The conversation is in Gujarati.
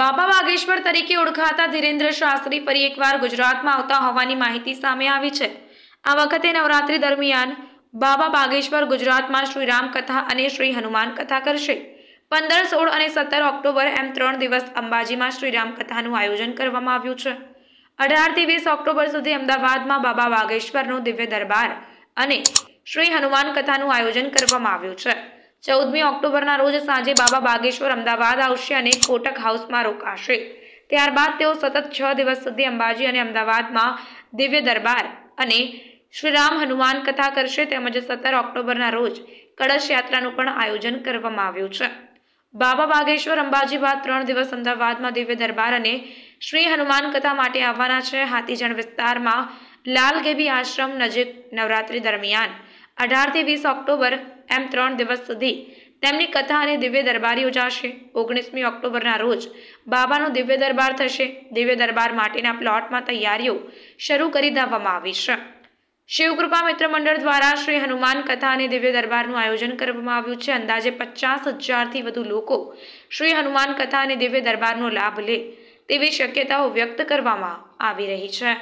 બાબા વાગેશ્વર તરીકે ઓળખાતા ધીરેન્દ્ર શાસ્ત્રી ફરી એકવાર ગુજરાતમાં આવતા હોવાની માહિતી સામે આવી છે આ વખતે નવરાત્રી દરમિયાન બાબા બાગેશ્વર ગુજરાતમાં શ્રી રામકથા અને શ્રી હનુમાન કથા કરશે પંદર સોળ અને સત્તર ઓક્ટોબર એમ ત્રણ દિવસ અંબાજીમાં શ્રી રામકથાનું આયોજન કરવામાં આવ્યું છે અઢારથી વીસ ઓક્ટોબર સુધી અમદાવાદમાં બાબા વાગેશ્વરનું દિવ્ય દરબાર અને શ્રી હનુમાન કથાનું આયોજન કરવામાં આવ્યું છે ચૌદમી ઓક્ટોબરના રોજ સાંજે બાબા બાગેશ્વર અમદાવાદ આવશે અને કોટક હાઉસમાં રોકાશે ત્યારબાદ તેઓ સતત છ દિવસ સુધી અંબાજી અને અમદાવાદમાં દિવ્ય દરબાર અને શ્રીરામ હનુમાન કથા કરશે તેમજ સત્તર ઓક્ટોબરના રોજ કળશ યાત્રાનું પણ આયોજન કરવામાં આવ્યું છે બાબા બાગેશ્વર અંબાજી બાદ ત્રણ દિવસ અમદાવાદમાં દિવ્ય દરબાર અને શ્રી હનુમાન કથા માટે આવવાના છે હાથીજણ વિસ્તારમાં લાલ ગેબી આશ્રમ નજીક નવરાત્રી દરમિયાન અઢારથી વીસ ઓક્ટોબર એમ ત્રણ દિવસ સુધી તેમની કથા અને દિવ્ય દરબાર યોજાશે ઓગણીસમી ઓક્ટોબરના રોજ બાબાનો દિવ્ય દરબાર થશે દિવ્ય દરબાર માટેના પ્લોટમાં તૈયારીઓ શરૂ કરી દેવામાં આવી છે શિવકૃપા મિત્ર મંડળ દ્વારા શ્રી હનુમાન કથા અને દિવ્ય દરબારનું આયોજન કરવામાં આવ્યું છે અંદાજે પચાસ હજારથી વધુ લોકો શ્રી હનુમાન કથા અને દિવ્ય દરબારનો લાભ લે તેવી શક્યતાઓ વ્યક્ત કરવામાં આવી રહી છે